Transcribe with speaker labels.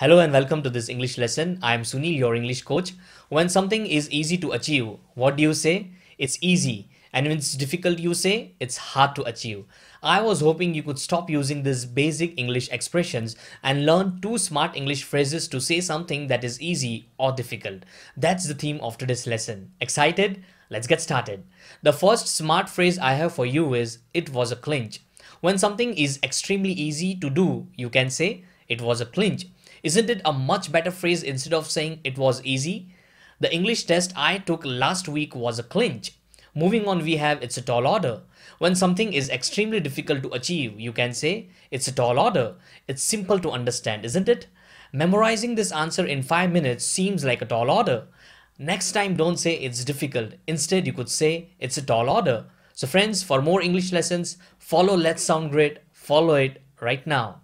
Speaker 1: Hello and welcome to this English lesson. I am Sunil, your English coach. When something is easy to achieve, what do you say? It's easy. And when it's difficult, you say it's hard to achieve. I was hoping you could stop using these basic English expressions and learn two smart English phrases to say something that is easy or difficult. That's the theme of today's lesson. Excited? Let's get started. The first smart phrase I have for you is it was a clinch. When something is extremely easy to do, you can say it was a clinch. Isn't it a much better phrase instead of saying it was easy? The English test I took last week was a clinch. Moving on, we have it's a tall order. When something is extremely difficult to achieve, you can say it's a tall order. It's simple to understand, isn't it? Memorizing this answer in 5 minutes seems like a tall order. Next time, don't say it's difficult. Instead, you could say it's a tall order. So, friends, for more English lessons, follow Let's Sound Great, follow it right now.